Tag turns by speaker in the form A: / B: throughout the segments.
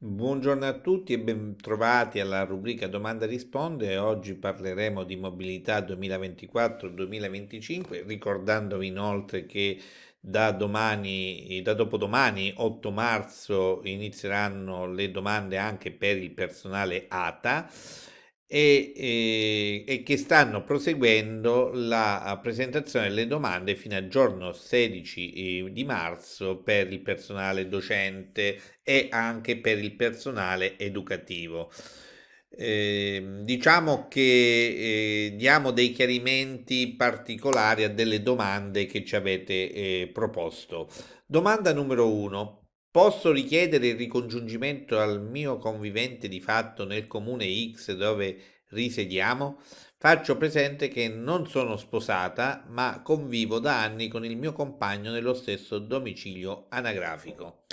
A: Buongiorno a tutti e ben trovati alla rubrica Domanda Risponde. Oggi parleremo di mobilità 2024-2025, ricordandovi inoltre che da domani, da dopodomani 8 marzo inizieranno le domande anche per il personale ATA e, e, eh, e, che stanno proseguendo la eh, presentazione delle domande fino al giorno 16 eh, di marzo per il personale docente e anche per il personale educativo. Eh, diciamo che eh, diamo dei chiarimenti particolari a delle domande che ci avete eh, proposto. Domanda numero 1. Posso richiedere il ricongiungimento al mio convivente di fatto nel comune X dove risiediamo? Faccio presente che non sono sposata, ma convivo da anni con il mio compagno nello stesso domicilio anagrafico.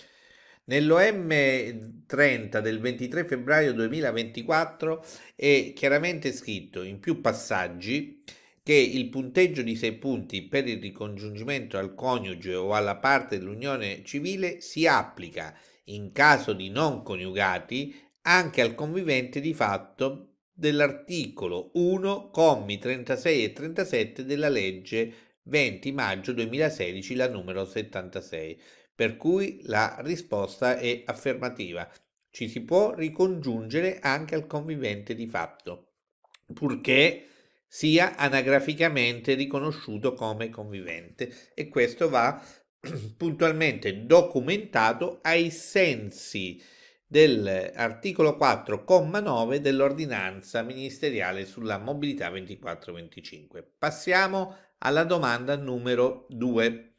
A: Nell'OM 30 del 23 febbraio 2024 è chiaramente scritto in più passaggi che il punteggio di 6 punti per il ricongiungimento al coniuge o alla parte dell'unione civile si applica, in caso di non coniugati, anche al convivente di fatto dell'articolo 1, commi 36 e 37 della legge 20 maggio 2016, la numero 76, per cui la risposta è affermativa. Ci si può ricongiungere anche al convivente di fatto, purché sia anagraficamente riconosciuto come convivente e questo va puntualmente documentato ai sensi dell'articolo 4,9 dell'ordinanza ministeriale sulla mobilità 24-25. Passiamo alla domanda numero 2.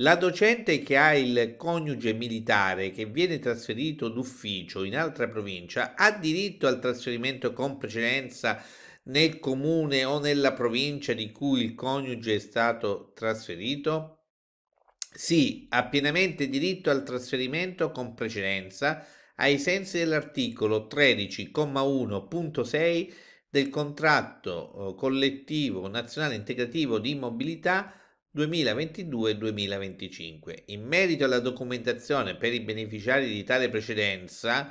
A: La docente che ha il coniuge militare che viene trasferito d'ufficio in altra provincia ha diritto al trasferimento con precedenza nel comune o nella provincia di cui il coniuge è stato trasferito? Sì, ha pienamente diritto al trasferimento con precedenza ai sensi dell'articolo 13,1.6 del contratto eh, collettivo nazionale integrativo di mobilità 2022-2025. In merito alla documentazione per i beneficiari di tale precedenza,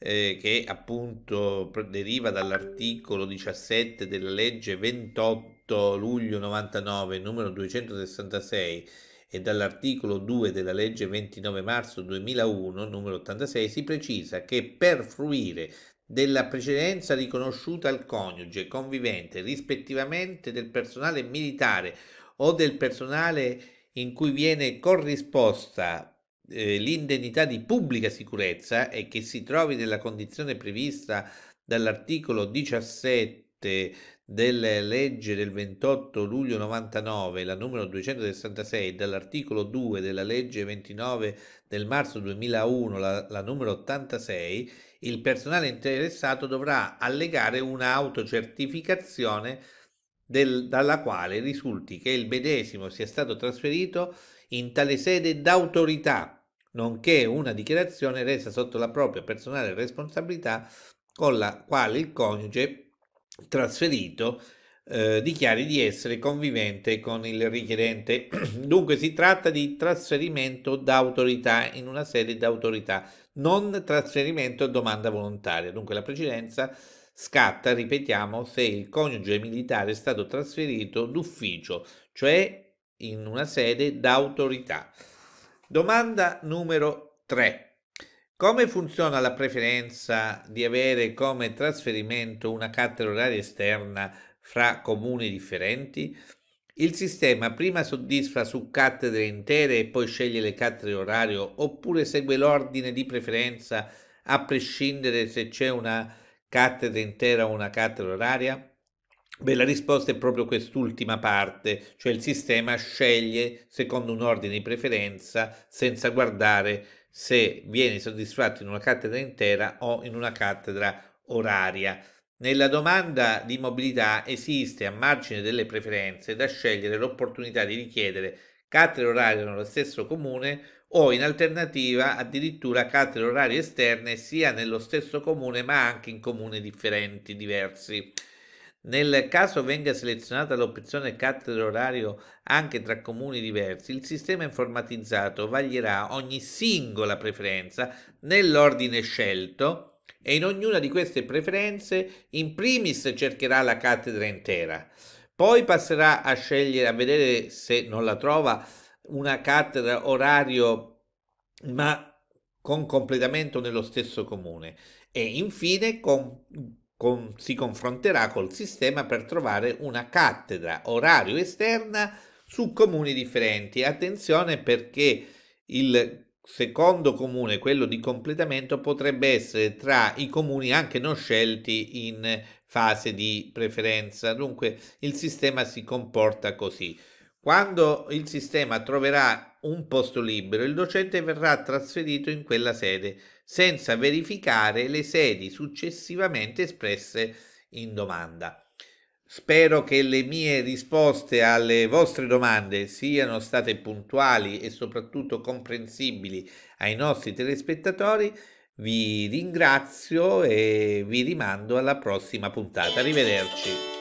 A: eh, che appunto deriva dall'articolo 17 della legge 28 luglio 99 numero 266 e dall'articolo 2 della legge 29 marzo 2001 numero 86 si precisa che per fruire della precedenza riconosciuta al coniuge convivente rispettivamente del personale militare o del personale in cui viene corrisposta eh, l'indennità di pubblica sicurezza e che si trovi nella condizione prevista dall'articolo 17 della legge del 28 luglio 99, la numero 266, dall'articolo 2 della legge 29 del marzo 2001, la, la numero 86, il personale interessato dovrà allegare un'autocertificazione del, dalla quale risulti che il medesimo sia stato trasferito in tale sede d'autorità nonché una dichiarazione resa sotto la propria personale responsabilità con la quale il coniuge trasferito eh, dichiari di essere convivente con il richiedente. Dunque si tratta di trasferimento d'autorità in una sede d'autorità, non trasferimento a domanda volontaria. Dunque la precedenza scatta, ripetiamo, se il coniuge militare è stato trasferito d'ufficio, cioè in una sede d'autorità. Domanda numero 3. Come funziona la preferenza di avere come trasferimento una cattedra oraria esterna fra comuni differenti? Il sistema prima soddisfa su cattedre intere e poi sceglie le cattedre orario oppure segue l'ordine di preferenza a prescindere se c'è una cattedra intera o una cattedra oraria? Beh, la risposta è proprio quest'ultima parte, cioè il sistema sceglie secondo un ordine di preferenza senza guardare se viene soddisfatto in una cattedra intera o in una cattedra oraria. Nella domanda di mobilità esiste a margine delle preferenze da scegliere l'opportunità di richiedere cattedre orarie nello stesso comune o in alternativa addirittura cattedre orarie esterne sia nello stesso comune ma anche in comuni differenti, diversi. Nel caso venga selezionata l'opzione cattedra orario anche tra comuni diversi, il sistema informatizzato vaglierà ogni singola preferenza nell'ordine scelto e in ognuna di queste preferenze in primis cercherà la cattedra intera. Poi passerà a scegliere, a vedere se non la trova, una cattedra orario ma con completamento nello stesso comune e infine con con, si confronterà col sistema per trovare una cattedra orario esterna su comuni differenti. Attenzione perché il secondo comune, quello di completamento, potrebbe essere tra i comuni anche non scelti in fase di preferenza. Dunque il sistema si comporta così. Quando il sistema troverà un posto libero, il docente verrà trasferito in quella sede senza verificare le sedi successivamente espresse in domanda. Spero che le mie risposte alle vostre domande siano state puntuali e soprattutto comprensibili ai nostri telespettatori. Vi ringrazio e vi rimando alla prossima puntata. Arrivederci.